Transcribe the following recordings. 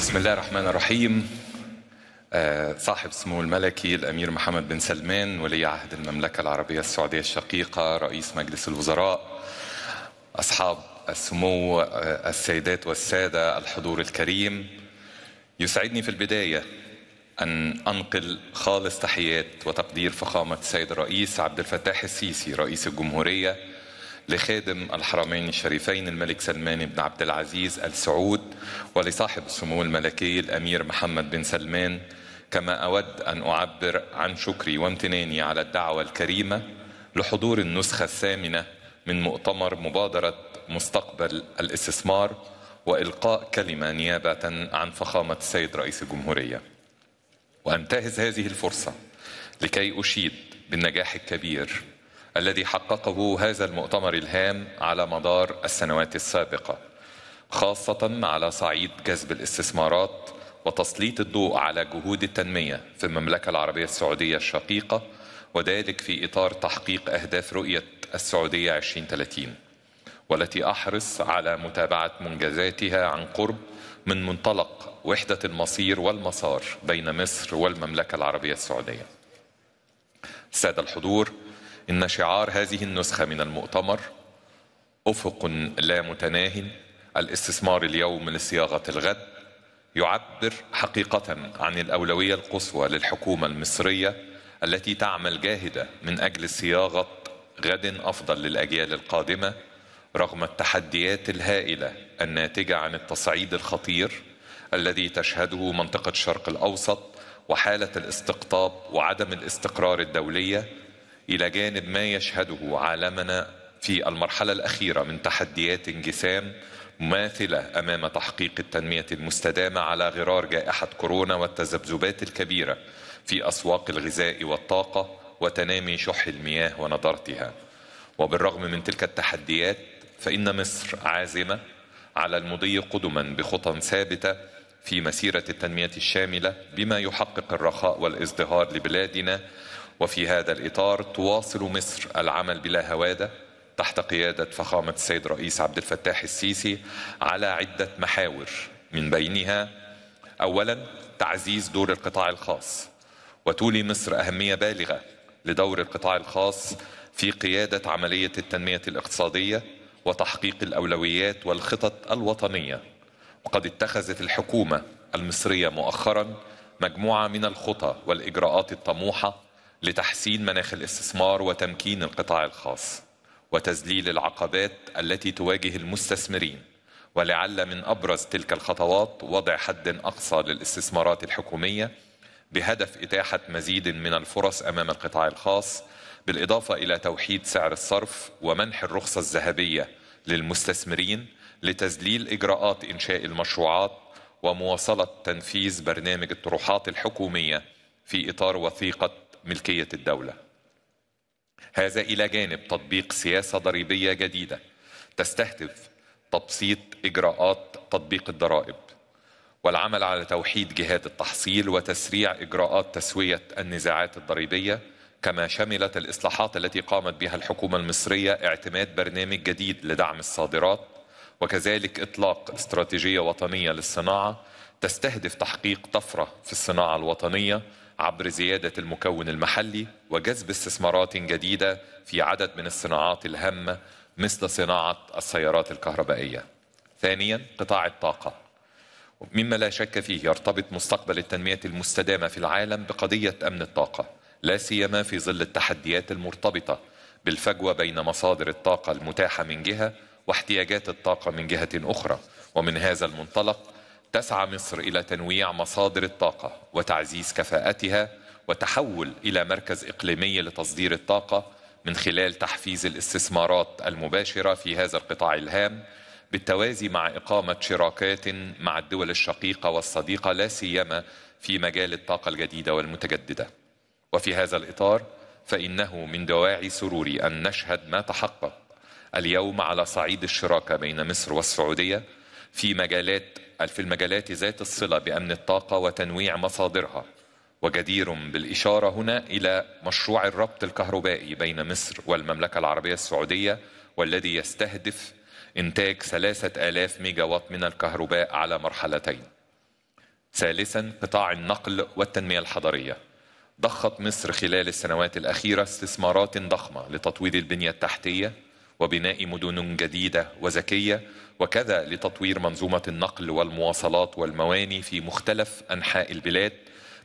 بسم الله الرحمن الرحيم آه، صاحب سمو الملكي الأمير محمد بن سلمان ولي عهد المملكة العربية السعودية الشقيقة رئيس مجلس الوزراء أصحاب السمو آه، السيدات والسادة الحضور الكريم يسعدني في البداية أن أنقل خالص تحيات وتقدير فخامة السيد الرئيس عبد الفتاح السيسي رئيس الجمهورية لخادم الحرمين الشريفين الملك سلمان بن عبد العزيز ال سعود ولصاحب السمو الملكي الامير محمد بن سلمان كما اود ان اعبر عن شكري وامتناني على الدعوه الكريمه لحضور النسخه الثامنه من مؤتمر مبادره مستقبل الاستثمار والقاء كلمه نيابه عن فخامه السيد رئيس الجمهوريه. وانتهز هذه الفرصه لكي اشيد بالنجاح الكبير الذي حققه هذا المؤتمر الهام على مدار السنوات السابقه خاصه على صعيد جذب الاستثمارات وتسليط الضوء على جهود التنميه في المملكه العربيه السعوديه الشقيقه وذلك في اطار تحقيق اهداف رؤيه السعوديه 2030 والتي احرص على متابعه منجزاتها عن قرب من منطلق وحده المصير والمسار بين مصر والمملكه العربيه السعوديه. ساده الحضور إن شعار هذه النسخة من المؤتمر أفق لا متناه الاستثمار اليوم لصياغة الغد يعبر حقيقة عن الأولوية القصوى للحكومة المصرية التي تعمل جاهدة من أجل صياغة غد أفضل للأجيال القادمة رغم التحديات الهائلة الناتجة عن التصعيد الخطير الذي تشهده منطقة الشرق الأوسط وحالة الاستقطاب وعدم الاستقرار الدولية إلى جانب ما يشهده عالمنا في المرحلة الأخيرة من تحديات انجسام مماثلة أمام تحقيق التنمية المستدامة على غرار جائحة كورونا والتذبذبات الكبيرة في أسواق الغذاء والطاقة وتنامي شح المياه ونضارتها وبالرغم من تلك التحديات فإن مصر عازمة على المضي قدما بخطى ثابتة في مسيرة التنمية الشاملة بما يحقق الرخاء والازدهار لبلادنا وفي هذا الإطار تواصل مصر العمل بلا هوادة تحت قيادة فخامة السيد رئيس عبد الفتاح السيسي على عدة محاور من بينها أولا تعزيز دور القطاع الخاص وتولي مصر أهمية بالغة لدور القطاع الخاص في قيادة عملية التنمية الاقتصادية وتحقيق الأولويات والخطط الوطنية وقد اتخذت الحكومة المصرية مؤخرا مجموعة من الخطى والإجراءات الطموحة لتحسين مناخ الاستثمار وتمكين القطاع الخاص وتذليل العقبات التي تواجه المستثمرين ولعل من ابرز تلك الخطوات وضع حد اقصى للاستثمارات الحكوميه بهدف اتاحه مزيد من الفرص امام القطاع الخاص بالاضافه الى توحيد سعر الصرف ومنح الرخصه الذهبيه للمستثمرين لتذليل اجراءات انشاء المشروعات ومواصله تنفيذ برنامج الطروحات الحكوميه في اطار وثيقه ملكية الدولة. هذا إلى جانب تطبيق سياسة ضريبية جديدة تستهدف تبسيط إجراءات تطبيق الضرائب والعمل على توحيد جهات التحصيل وتسريع إجراءات تسوية النزاعات الضريبية كما شملت الإصلاحات التي قامت بها الحكومة المصرية اعتماد برنامج جديد لدعم الصادرات وكذلك إطلاق استراتيجية وطنية للصناعة تستهدف تحقيق طفرة في الصناعة الوطنية عبر زياده المكون المحلي وجذب استثمارات جديده في عدد من الصناعات الهامه مثل صناعه السيارات الكهربائيه. ثانيا قطاع الطاقه. مما لا شك فيه يرتبط مستقبل التنميه المستدامه في العالم بقضيه امن الطاقه، لا سيما في ظل التحديات المرتبطه بالفجوه بين مصادر الطاقه المتاحه من جهه واحتياجات الطاقه من جهه اخرى، ومن هذا المنطلق تسعى مصر الى تنويع مصادر الطاقه وتعزيز كفاءتها وتحول الى مركز اقليمي لتصدير الطاقه من خلال تحفيز الاستثمارات المباشره في هذا القطاع الهام بالتوازي مع اقامه شراكات مع الدول الشقيقه والصديقه لا سيما في مجال الطاقه الجديده والمتجدده. وفي هذا الاطار فانه من دواعي سروري ان نشهد ما تحقق اليوم على صعيد الشراكه بين مصر والسعوديه في مجالات في المجالات ذات الصلة بأمن الطاقة وتنويع مصادرها وجدير بالإشارة هنا إلى مشروع الربط الكهربائي بين مصر والمملكة العربية السعودية والذي يستهدف إنتاج 3000 ميجا وات من الكهرباء على مرحلتين ثالثا قطاع النقل والتنمية الحضرية ضخت مصر خلال السنوات الأخيرة استثمارات ضخمة لتطوير البنية التحتية وبناء مدن جديده وذكيه وكذا لتطوير منظومه النقل والمواصلات والمواني في مختلف انحاء البلاد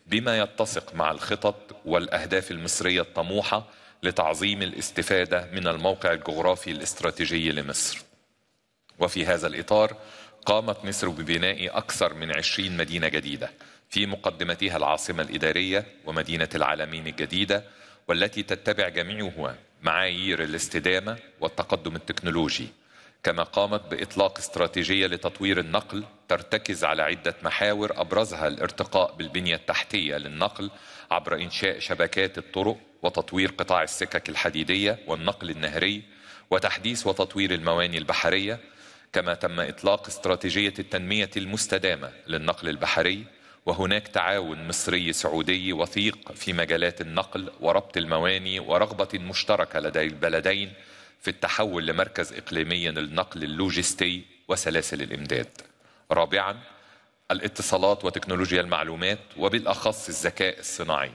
بما يتسق مع الخطط والاهداف المصريه الطموحه لتعظيم الاستفاده من الموقع الجغرافي الاستراتيجي لمصر. وفي هذا الاطار قامت مصر ببناء اكثر من 20 مدينه جديده في مقدمتها العاصمه الاداريه ومدينه العالمين الجديده والتي تتبع جميعها معايير الاستدامه والتقدم التكنولوجي كما قامت باطلاق استراتيجيه لتطوير النقل ترتكز على عده محاور ابرزها الارتقاء بالبنيه التحتيه للنقل عبر انشاء شبكات الطرق وتطوير قطاع السكك الحديديه والنقل النهري وتحديث وتطوير المواني البحريه كما تم اطلاق استراتيجيه التنميه المستدامه للنقل البحري وهناك تعاون مصري سعودي وثيق في مجالات النقل وربط المواني ورغبة مشتركة لدي البلدين في التحول لمركز إقليمي للنقل اللوجستي وسلاسل الإمداد. رابعاً الاتصالات وتكنولوجيا المعلومات وبالأخص الذكاء الصناعي.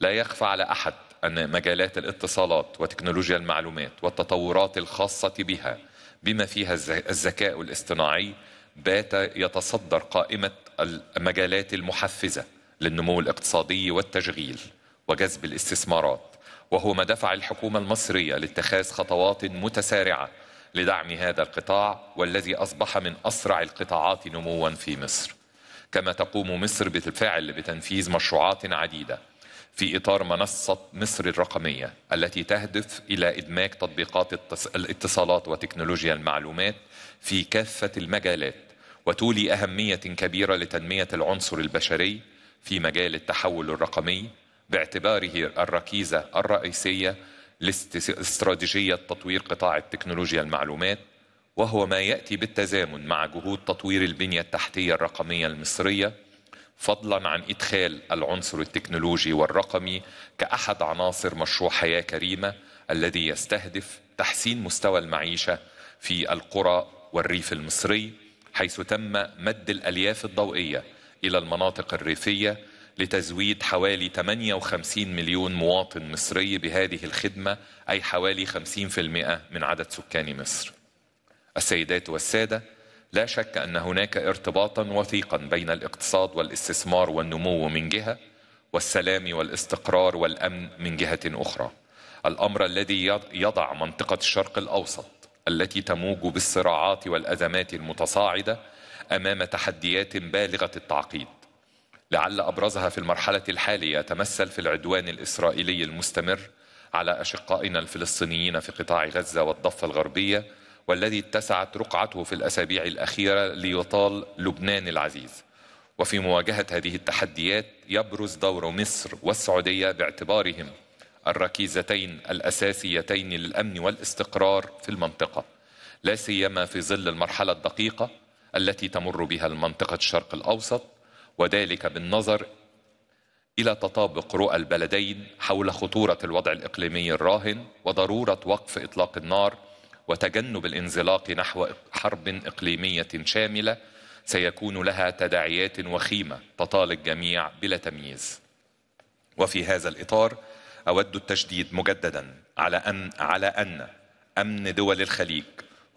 لا يخفى على أحد أن مجالات الاتصالات وتكنولوجيا المعلومات والتطورات الخاصة بها بما فيها الذكاء الاصطناعي بات يتصدر قائمة المجالات المحفزه للنمو الاقتصادي والتشغيل وجذب الاستثمارات وهو ما دفع الحكومه المصريه لاتخاذ خطوات متسارعه لدعم هذا القطاع والذي اصبح من اسرع القطاعات نموا في مصر كما تقوم مصر بالفعل بتنفيذ مشروعات عديده في اطار منصه مصر الرقميه التي تهدف الى ادماج تطبيقات الاتصالات وتكنولوجيا المعلومات في كافه المجالات وتولي أهمية كبيرة لتنمية العنصر البشري في مجال التحول الرقمي باعتباره الركيزة الرئيسية لاستراتيجية تطوير قطاع التكنولوجيا المعلومات وهو ما يأتي بالتزامن مع جهود تطوير البنية التحتية الرقمية المصرية فضلا عن إدخال العنصر التكنولوجي والرقمي كأحد عناصر مشروع حياة كريمة الذي يستهدف تحسين مستوى المعيشة في القرى والريف المصري حيث تم مد الألياف الضوئية إلى المناطق الريفية لتزويد حوالي 58 مليون مواطن مصري بهذه الخدمة أي حوالي 50% من عدد سكان مصر السيدات والسادة لا شك أن هناك ارتباطا وثيقا بين الاقتصاد والاستثمار والنمو من جهة والسلام والاستقرار والأمن من جهة أخرى الأمر الذي يضع منطقة الشرق الأوسط التي تموج بالصراعات والازمات المتصاعده امام تحديات بالغه التعقيد لعل ابرزها في المرحله الحاليه يتمثل في العدوان الاسرائيلي المستمر على اشقائنا الفلسطينيين في قطاع غزه والضفه الغربيه والذي اتسعت رقعته في الاسابيع الاخيره ليطال لبنان العزيز وفي مواجهه هذه التحديات يبرز دور مصر والسعوديه باعتبارهم الركيزتين الاساسيتين للامن والاستقرار في المنطقه لا سيما في ظل المرحله الدقيقه التي تمر بها المنطقه الشرق الاوسط وذلك بالنظر الى تطابق رؤى البلدين حول خطوره الوضع الاقليمي الراهن وضروره وقف اطلاق النار وتجنب الانزلاق نحو حرب اقليميه شامله سيكون لها تداعيات وخيمه تطال الجميع بلا تمييز وفي هذا الاطار أود التشديد مجددا على أن على أن أمن دول الخليج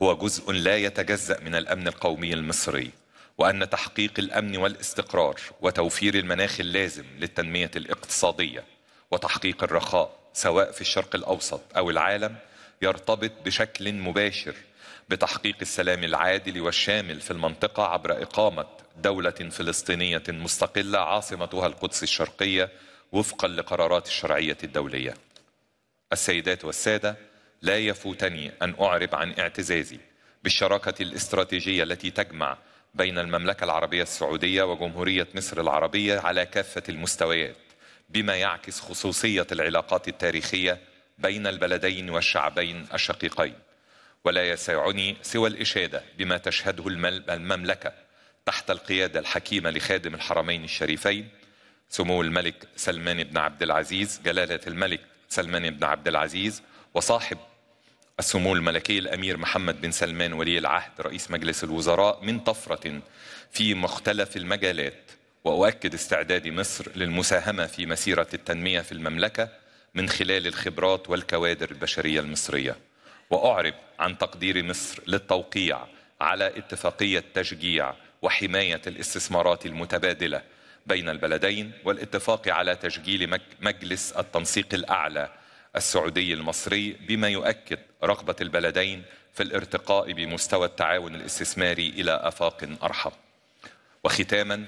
هو جزء لا يتجزأ من الأمن القومي المصري وأن تحقيق الأمن والاستقرار وتوفير المناخ اللازم للتنمية الاقتصادية وتحقيق الرخاء سواء في الشرق الأوسط أو العالم يرتبط بشكل مباشر بتحقيق السلام العادل والشامل في المنطقة عبر إقامة دولة فلسطينية مستقلة عاصمتها القدس الشرقية وفقا لقرارات الشرعية الدولية السيدات والسادة لا يفوتني أن أعرب عن اعتزازي بالشراكة الاستراتيجية التي تجمع بين المملكة العربية السعودية وجمهورية مصر العربية على كافة المستويات بما يعكس خصوصية العلاقات التاريخية بين البلدين والشعبين الشقيقين ولا يسعني سوى الإشادة بما تشهده المملكة تحت القيادة الحكيمة لخادم الحرمين الشريفين سمو الملك سلمان بن عبد العزيز جلالة الملك سلمان بن عبد العزيز وصاحب السمو الملكي الأمير محمد بن سلمان ولي العهد رئيس مجلس الوزراء من طفرة في مختلف المجالات وأؤكد استعداد مصر للمساهمة في مسيرة التنمية في المملكة من خلال الخبرات والكوادر البشرية المصرية وأعرب عن تقدير مصر للتوقيع على اتفاقية تشجيع وحماية الاستثمارات المتبادلة بين البلدين والاتفاق على تشجيل مجلس التنسيق الاعلى السعودي المصري بما يؤكد رغبه البلدين في الارتقاء بمستوى التعاون الاستثماري الى افاق ارحب. وختاما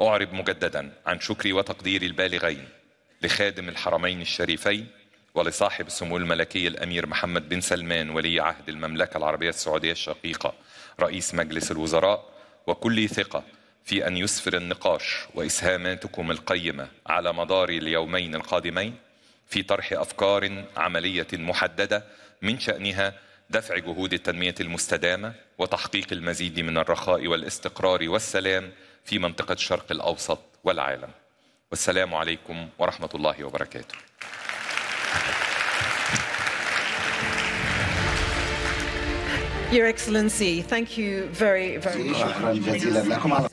اعرب مجددا عن شكري وتقديري البالغين لخادم الحرمين الشريفين ولصاحب السمو الملكي الامير محمد بن سلمان ولي عهد المملكه العربيه السعوديه الشقيقه رئيس مجلس الوزراء وكل ثقه في أن يسفر النقاش وإسهاماتكم القيمة على مدار اليومين القادمين في طرح أفكار عملية محددة من شأنها دفع جهود التنمية المستدامة وتحقيق المزيد من الرخاء والاستقرار والسلام في منطقة الشرق الأوسط والعالم والسلام عليكم ورحمة الله وبركاته Your Excellency, thank you very, very much.